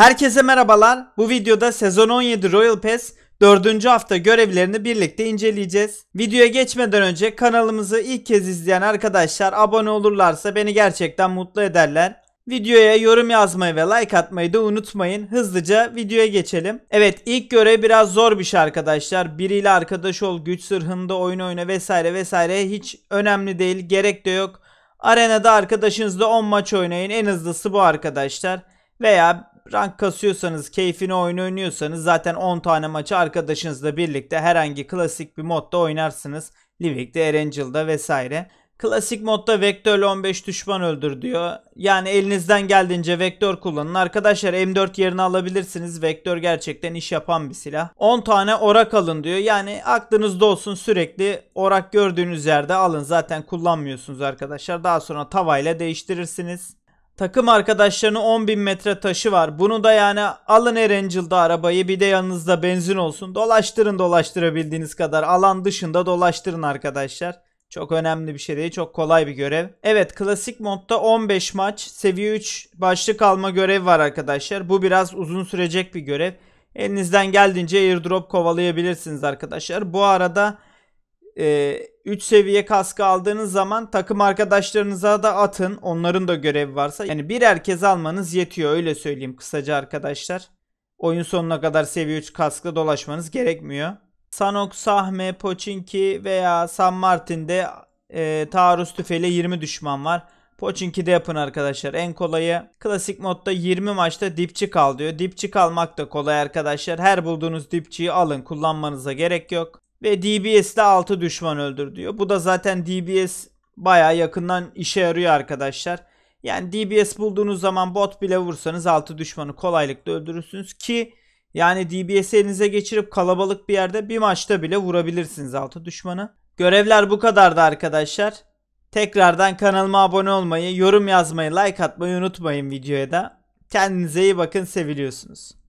Herkese merhabalar. Bu videoda sezon 17 Royal Pass 4. hafta görevlerini birlikte inceleyeceğiz. Videoya geçmeden önce kanalımızı ilk kez izleyen arkadaşlar abone olurlarsa beni gerçekten mutlu ederler. Videoya yorum yazmayı ve like atmayı da unutmayın. Hızlıca videoya geçelim. Evet ilk görev biraz zor bir şey arkadaşlar. Biriyle arkadaş ol, güç sırhında oyun oyna vesaire vesaire hiç önemli değil. Gerek de yok. Arenada arkadaşınızla 10 maç oynayın. En hızlısı bu arkadaşlar. Veya Rank kasıyorsanız, keyfine oyun oynuyorsanız zaten 10 tane maçı arkadaşınızla birlikte herhangi klasik bir modda oynarsınız. Livik'te, Erangel'da vesaire. Klasik modda vektörle 15 düşman öldür diyor. Yani elinizden geldiğince vektör kullanın. Arkadaşlar M4 yerine alabilirsiniz. Vektör gerçekten iş yapan bir silah. 10 tane orak alın diyor. Yani aklınızda olsun sürekli orak gördüğünüz yerde alın. Zaten kullanmıyorsunuz arkadaşlar. Daha sonra tavayla değiştirirsiniz. Takım arkadaşlarının bin metre taşı var. Bunu da yani alın Erangel'da arabayı bir de yanınızda benzin olsun. Dolaştırın dolaştırabildiğiniz kadar. Alan dışında dolaştırın arkadaşlar. Çok önemli bir şey değil. Çok kolay bir görev. Evet klasik modda 15 maç seviye 3 başlık alma görevi var arkadaşlar. Bu biraz uzun sürecek bir görev. Elinizden geldiğince airdrop kovalayabilirsiniz arkadaşlar. Bu arada 3 seviye kaskı aldığınız zaman takım arkadaşlarınıza da atın. Onların da görevi varsa. Yani bir herkes almanız yetiyor öyle söyleyeyim kısaca arkadaşlar. Oyun sonuna kadar seviye 3 kaskla dolaşmanız gerekmiyor. Sanok, Sahme, Pochinki veya San Martin'de e, taarruz tüfeğiyle 20 düşman var. Pochinki de yapın arkadaşlar. En kolayı klasik modda 20 maçta dipçi kal diyor. Dipçi kalmak da kolay arkadaşlar. Her bulduğunuz dipçiyi alın. Kullanmanıza gerek yok. Ve DBS'de 6 düşman öldür diyor. Bu da zaten DBS baya yakından işe yarıyor arkadaşlar. Yani DBS bulduğunuz zaman bot bile vursanız 6 düşmanı kolaylıkla öldürürsünüz ki yani DBS'i elinize geçirip kalabalık bir yerde bir maçta bile vurabilirsiniz 6 düşmanı. Görevler bu kadardı arkadaşlar. Tekrardan kanalıma abone olmayı, yorum yazmayı, like atmayı unutmayın videoya da. Kendinize iyi bakın, seviliyorsunuz.